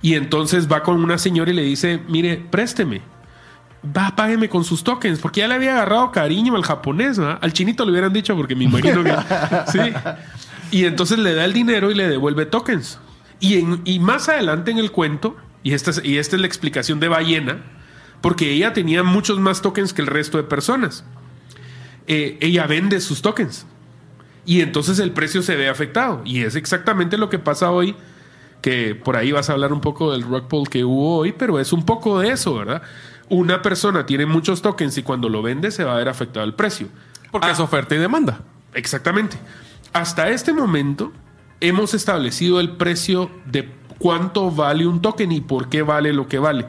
Y entonces va con una señora y le dice, mire, présteme. Va, págueme con sus tokens, porque ya le había agarrado cariño al japonés, Al chinito le hubieran dicho, porque me imagino que... Y entonces le da el dinero y le devuelve tokens. Y, más adelante en el cuento, y esta, y esta es la explicación de Ballena, porque ella tenía muchos más tokens que el resto de personas. Eh, ella vende sus tokens. Y entonces el precio se ve afectado. Y es exactamente lo que pasa hoy, que por ahí vas a hablar un poco del rug que hubo hoy, pero es un poco de eso, ¿verdad? Una persona tiene muchos tokens y cuando lo vende se va a ver afectado el precio. Porque ah. es oferta y demanda. Exactamente. Hasta este momento hemos establecido el precio de cuánto vale un token y por qué vale lo que vale.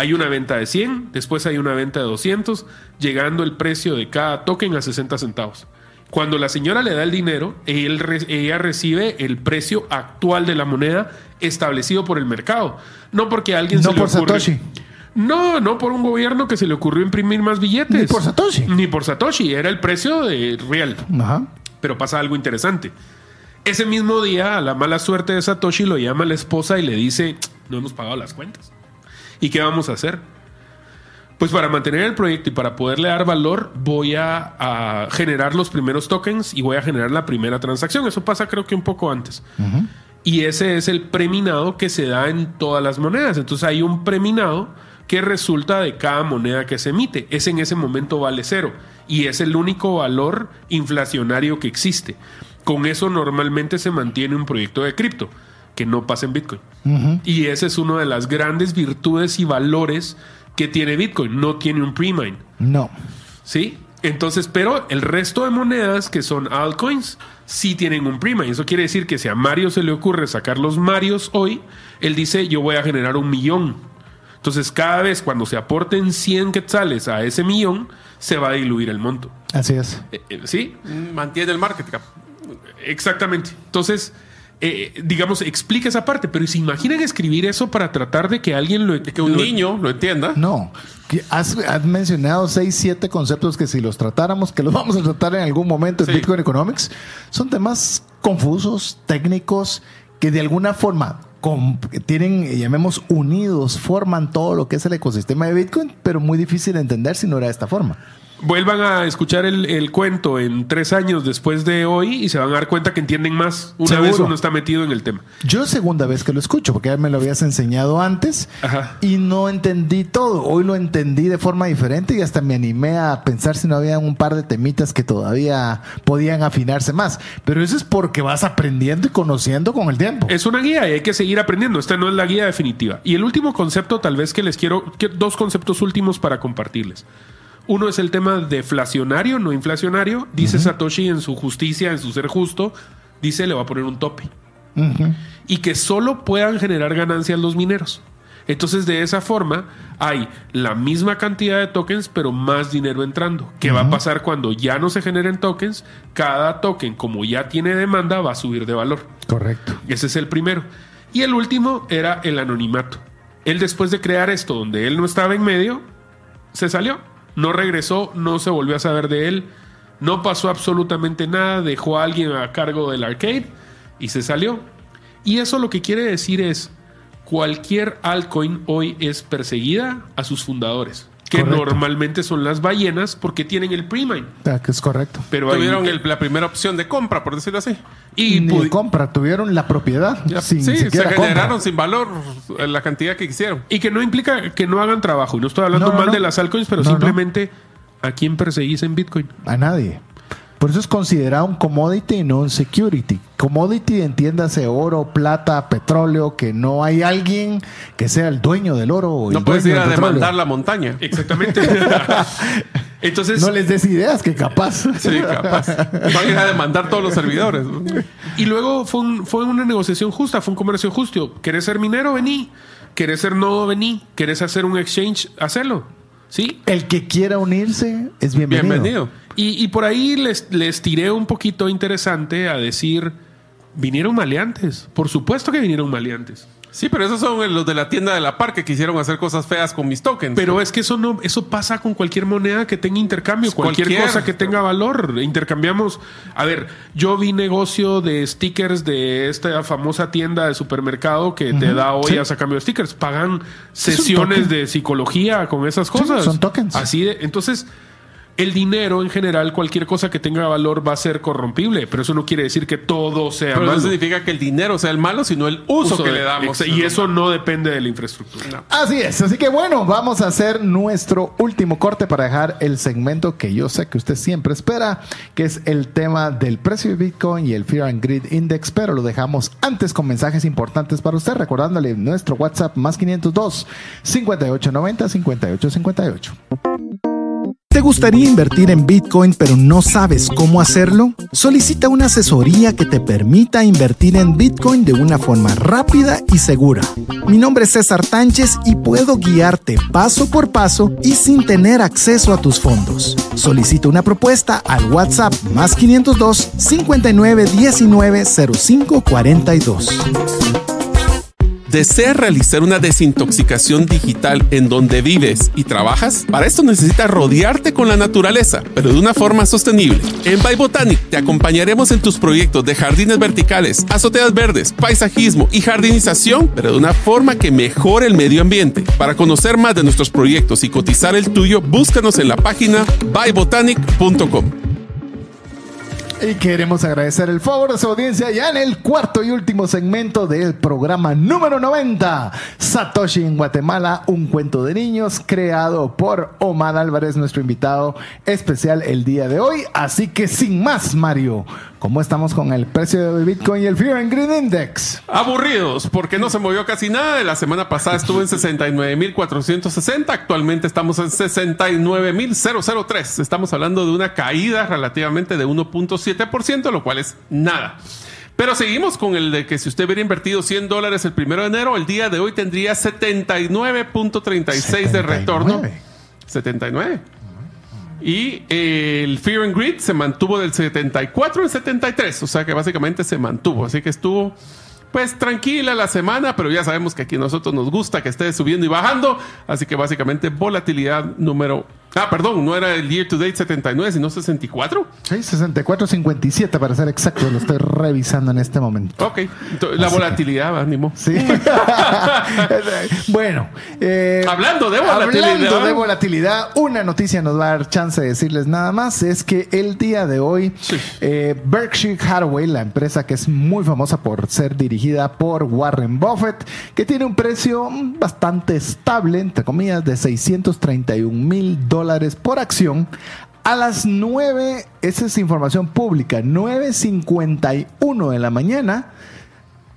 Hay una venta de 100, después hay una venta de 200, llegando el precio de cada token a 60 centavos. Cuando la señora le da el dinero, ella recibe el precio actual de la moneda establecido por el mercado. No porque alguien se le por Satoshi. No, no por un gobierno que se le ocurrió imprimir más billetes. Ni por Satoshi. Ni por Satoshi, era el precio de real. Ajá. Pero pasa algo interesante. Ese mismo día, a la mala suerte de Satoshi lo llama la esposa y le dice, no hemos pagado las cuentas. ¿Y qué vamos a hacer? Pues para mantener el proyecto y para poderle dar valor, voy a, generar los primeros tokens y voy a generar la primera transacción. Eso pasa creo que un poco antes. Y ese es el preminado que se da en todas las monedas. Entonces hay un preminado que resulta de cada moneda que se emite. Es en ese momento vale cero y es el único valor inflacionario que existe. Con eso normalmente se mantiene un proyecto de cripto que no pasen en Bitcoin. Y esa es una de las grandes virtudes y valores que tiene Bitcoin. No tiene un pre-mine. No. Sí. Entonces, pero el resto de monedas que son altcoins sí tienen un pre-mine. Eso quiere decir que si a Mario se le ocurre sacar los Marios hoy, él dice yo voy a generar un millón. Entonces, cada vez cuando se aporten 100 quetzales a ese millón, se va a diluir el monto. Así es. Eh, eh, ¿Sí? Mm, mantiene el market Exactamente. Entonces, eh, digamos, explica esa parte, pero ¿se imaginan escribir eso para tratar de que alguien lo, que un niño lo entienda? No. Has, mencionado seis, siete conceptos que si los tratáramos, que los vamos a tratar en algún momento en Bitcoin Economics, son temas confusos, técnicos, que de alguna forma tienen, llamemos, unidos, forman todo lo que es el ecosistema de Bitcoin, pero muy difícil de entender si no era de esta forma vuelvan a escuchar el, cuento en tres años después de hoy y se van a dar cuenta que entienden más una vez uno está metido en el tema. Yo segunda vez que lo escucho, porque ya me lo habías enseñado antes y no entendí todo. Hoy lo entendí de forma diferente y hasta me animé a pensar si no había un par de temitas que todavía podían afinarse más. Pero eso es porque vas aprendiendo y conociendo con el tiempo. Es una guía y hay que seguir aprendiendo. Esta no es la guía definitiva. Y el último concepto tal vez que les quiero, dos conceptos últimos para compartirles. Uno es el tema deflacionario, no inflacionario. Dice Satoshi en su justicia, en su ser justo, dice le va a poner un tope. Y que solo puedan generar ganancias los mineros. Entonces de esa forma hay la misma cantidad de tokens pero más dinero entrando. ¿Qué va a pasar cuando ya no se generen tokens? Cada token como ya tiene demanda va a subir de valor. Correcto. Ese es el primero. Y el último era el anonimato. Él después de crear esto donde él no estaba en medio, se salió no regresó, no se volvió a saber de él, no pasó absolutamente nada, dejó a alguien a cargo del arcade y se salió. Y eso lo que quiere decir es, cualquier altcoin hoy es perseguida a sus fundadores que normalmente son las ballenas porque tienen el ah, que Es correcto. tuvieron la primera opción de compra, por decirlo así. Y Ni compra, tuvieron la propiedad. sí, se generaron sin valor eh, la cantidad que quisieron. Y que no implica que no hagan trabajo. Y no estoy hablando mal de las altcoins, pero simplemente ¿a quién perseguís en Bitcoin? A nadie. Por eso es considerado un commodity y no un security. Commodity entiéndase oro, plata, petróleo, que no hay alguien que sea el dueño del oro. No puedes ir a demandar la montaña. Exactamente. Entonces, no les des ideas que capaz. sí, capaz. Van a ir a demandar todos los servidores. Y luego fue, fue una negociación justa, fue un comercio justo. ¿Querés ser minero? Vení. ¿Querés ser nodo? Vení. ¿Querés hacer un exchange? Hacelo. El que quiera unirse es bienvenido. Y, por ahí les, les, tiré un poquito interesante a decir, vinieron maleantes. Por supuesto que vinieron maleantes. Sí, pero esos son eh, los de la tienda de la par que quisieron hacer cosas feas con mis tokens. Pero es que eso no, eso pasa con cualquier moneda que tenga intercambio, cualquier, cosa que tenga valor. Intercambiamos. A ver, yo vi negocio de stickers de esta famosa tienda de supermercado que te da hoy a cambio de stickers. Pagan sesiones de psicología con esas cosas. son tokens. Así de, entonces el dinero en general, cualquier cosa que tenga valor va a ser corrompible, pero eso no quiere decir que todo sea pero no significa que el dinero sea el malo, sino el uso, que le damos. Y eso no depende de la infraestructura. Así es, así que bueno, vamos a hacer nuestro último corte para dejar el segmento que yo sé que usted siempre espera, que es el tema del precio de Bitcoin y el Fear and Greed Index, pero lo dejamos antes con mensajes importantes para usted, recordándole nuestro WhatsApp más 502 5890 5858. ¿Te gustaría invertir en Bitcoin pero no sabes cómo hacerlo? Solicita una asesoría que te permita invertir en Bitcoin de una forma rápida y segura. Mi nombre es César Tánchez y puedo guiarte paso por paso y sin tener acceso a tus fondos. Solicita una propuesta al WhatsApp más 502 59 19 05 42. ¿Deseas realizar una desintoxicación digital en donde vives y trabajas? Para esto necesitas rodearte con la naturaleza, pero de una forma sostenible. En By te acompañaremos en tus proyectos de jardines verticales, azoteas verdes, paisajismo y jardinización, pero de una forma que mejore el medio ambiente. Para conocer más de nuestros proyectos y cotizar el tuyo, búscanos en la página bybotanic.com. Y queremos agradecer el favor de su audiencia ya en el cuarto y último segmento del programa número 90, Satoshi en Guatemala, un cuento de niños creado por Omar Álvarez, nuestro invitado especial el día de hoy. Así que sin más, Mario, ¿Cómo estamos con el precio del Bitcoin y el Fear and Green Index? Aburridos, porque no se movió casi nada. La semana pasada estuvo en 69.460, actualmente estamos en 69.003. Estamos hablando de una caída relativamente de 1.7%, lo cual es nada. Pero seguimos con el de que si usted hubiera invertido 100 dólares el primero de enero, el día de hoy tendría 79.36 de retorno. 79. Y eh, el Fear and Greed se mantuvo del 74 al 73, o sea que básicamente se mantuvo. Así que estuvo pues tranquila la semana, pero ya sabemos que aquí nosotros nos gusta que esté subiendo y bajando, así que básicamente volatilidad número Ah, perdón, no era el year to date 79, sino 64. Sí, 64, 57 para ser exacto, lo estoy revisando en este momento. Ok, Entonces, la volatilidad, que... ánimo. Sí. bueno, eh, hablando de volatilidad. de volatilidad, una noticia nos va a dar chance de decirles nada más, es que el día de hoy eh, Berkshire Hathaway, la empresa que es muy famosa por ser dirigida por Warren Buffett, que tiene un precio bastante estable, entre comillas, de 631 mil dólares por acción. A las 9, esa es información pública, 9.51 de la mañana,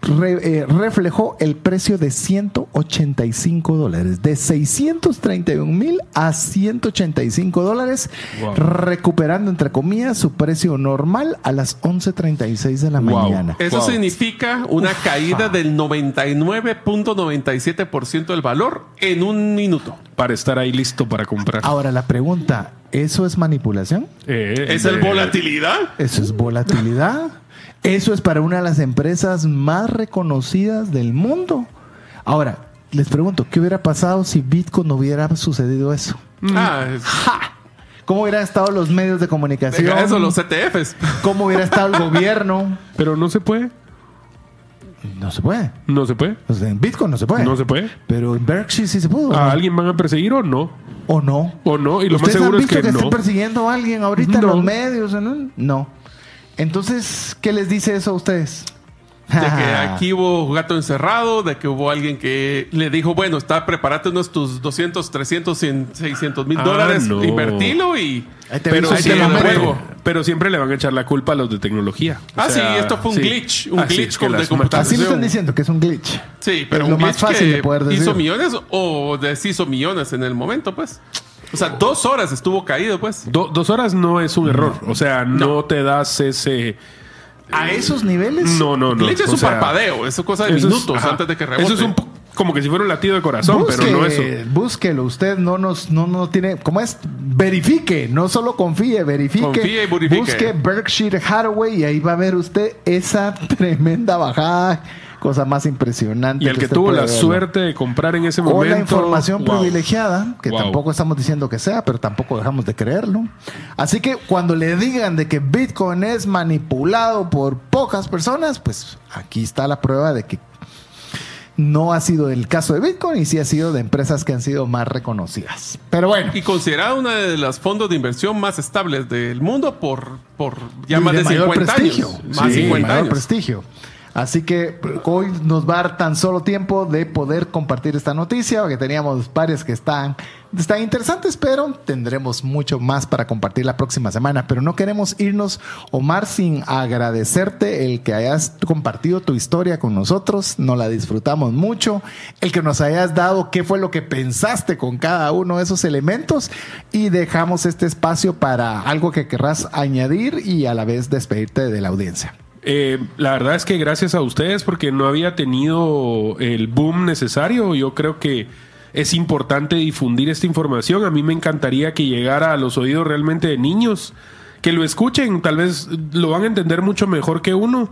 eh, reflejó el precio de 185 dólares, de 631 mil a 185 dólares, recuperando entre comillas su precio normal a las 11.36 de la mañana. Eso significa una caída del 99.97% del valor en un minuto. Para estar ahí listo para comprar. Ahora la pregunta, ¿eso es manipulación? ¿Eso eh, ¿Es volatilidad? Eso es volatilidad. Eso es para una de las empresas más reconocidas del mundo. Ahora, les pregunto, ¿qué hubiera pasado si Bitcoin no hubiera sucedido eso? Mm. Ah, ¿Cómo hubieran estado los medios de comunicación? eso, los CTFs. E ¿Cómo hubiera estado el gobierno? Pero no se puede. No se puede. No se puede. en Bitcoin no se puede. No se puede. Pero en Berkshire sí se pudo. ¿A alguien van a perseguir o no? O no. O no. Y lo más seguro es que, están persiguiendo a alguien ahorita en los medios. no. Entonces, ¿qué les dice eso a ustedes? De que aquí hubo gato encerrado, de que hubo alguien que le dijo, bueno, está, preparate unos tus 200, 300, 600 mil ah, dólares, invertilo y... pero, siempre le van a echar la culpa a los de tecnología. ah, sí, esto fue un glitch, un ah, glitch con de computación. lo están diciendo, que es un glitch. Sí, pero un glitch más fácil que de poder hizo millones o deshizo millones en el momento, pues. O sea, dos horas estuvo caído, pues. dos horas no es un error. O sea, no, te das ese. ¿A eh, esos niveles? No, no, no. Le echas un parpadeo. Eso cosa de minutos antes de que rebote. Eso es un como que si fuera un latido de corazón, pero no eso. Búsquelo, usted no nos no, no tiene, ¿cómo es? Verifique, no solo confíe, verifique. Confíe y verifique. Busque Berkshire Hathaway y ahí va a ver usted esa tremenda bajada cosa más impresionante. Y el que, tuvo la suerte de comprar en ese momento. O la información privilegiada, que tampoco estamos diciendo que sea, pero tampoco dejamos de creerlo. Así que cuando le digan de que Bitcoin es manipulado por pocas personas, pues aquí está la prueba de que no ha sido el caso de Bitcoin y sí ha sido de empresas que han sido más reconocidas. Pero bueno. Y considerada una de las fondos de inversión más estables del mundo por, por ya más de, 50 años. Más sí, prestigio. Así que hoy nos va a dar tan solo tiempo de poder compartir esta noticia, porque teníamos varios que están, están interesantes, pero tendremos mucho más para compartir la próxima semana. Pero no queremos irnos, Omar, sin agradecerte el que hayas compartido tu historia con nosotros. Nos la disfrutamos mucho, el que nos hayas dado qué fue lo que pensaste con cada uno de esos elementos y dejamos este espacio para algo que querrás añadir y a la vez despedirte de la audiencia. Eh, la verdad es que gracias a ustedes porque no había tenido el boom necesario. Yo creo que es importante difundir esta información. A mí me encantaría que llegara a los oídos realmente de niños, que lo escuchen, tal vez lo van a entender mucho mejor que uno.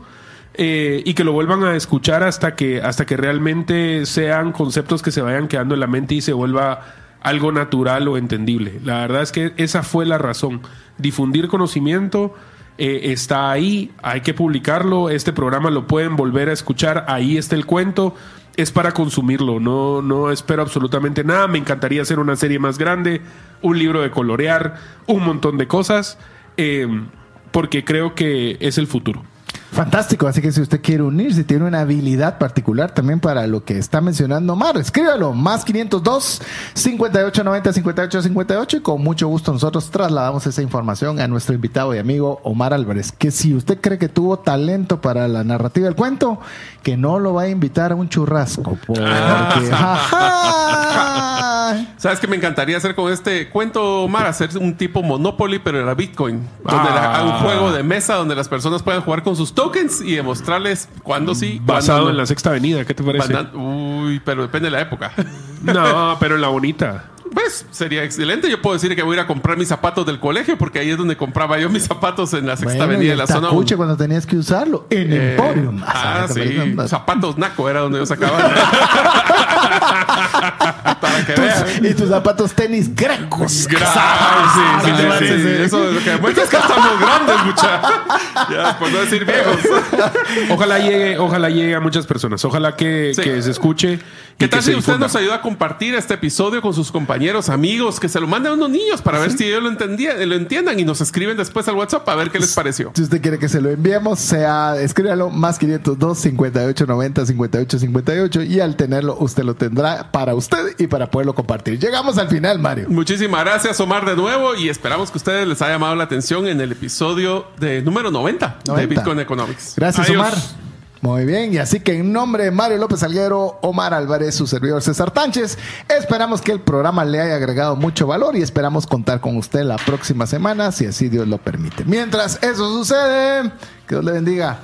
Eh, y que lo vuelvan a escuchar hasta que, hasta que realmente sean conceptos que se vayan quedando en la mente y se vuelva algo natural o entendible. La verdad es que esa fue la razón, difundir conocimiento, eh, está ahí, hay que publicarlo, este programa lo pueden volver a escuchar, ahí está el cuento, es para consumirlo, no, no espero absolutamente nada, me encantaría hacer una serie más grande, un libro de colorear, un montón de cosas, eh, porque creo que es el futuro. Fantástico, así que si usted quiere unirse, tiene una habilidad particular también para lo que está mencionando Omar escríbalo, más 502 5890 5858 y con mucho gusto nosotros trasladamos esa información a nuestro invitado y amigo Omar Álvarez, que si usted cree que tuvo talento para la narrativa del cuento, que no lo va a invitar a un churrasco, porque... Ah. ¿Sabes qué me encantaría hacer con este cuento, Omar? Hacer un tipo Monopoly, pero era Bitcoin, donde un ah. juego de mesa donde las personas pueden jugar con sus tokens y demostrarles cuándo sí. Basado en la sexta avenida, ¿qué te parece? uy, pero depende de la época. No, pero en la bonita. Pues sería excelente. Yo puedo decir que voy a ir a comprar mis zapatos del colegio porque ahí es donde compraba yo mis zapatos en la sexta avenida de la zona. mucho cuando tenías que usarlo en el eh, podium. Ah, ah sí. Zapatos Naco era donde yo sacaba. Para que Y tus zapatos tenis grecos. Ah, sí, sí, sí, Eso es lo que demuestra es que estamos grandes, muchachos Ya, por no decir viejos. Ojalá llegue, ojalá llegue a muchas personas. Ojalá que, que se escuche. ¿Qué tal si usted nos ayuda a compartir este episodio con sus compañeros? compañeros, amigos, que se lo manden a unos niños para ver si ellos lo, entendía, lo entiendan y nos escriben después al WhatsApp a ver qué les pareció. Si usted quiere que se lo enviemos, sea, escríbalo más 502 58 90 58 58 y al tenerlo usted lo tendrá para usted y para poderlo compartir. Llegamos al final, Mario. Muchísimas gracias, Omar, de nuevo y esperamos que ustedes les haya llamado la atención en el episodio de número 90, de Bitcoin Economics. Gracias, Omar. Muy bien, y así que en nombre de Mario López Alguero, Omar Álvarez, su servidor César Tánchez, esperamos que el programa le haya agregado mucho valor y esperamos contar con usted la próxima semana, si así Dios lo permite. Mientras eso sucede, que Dios le bendiga.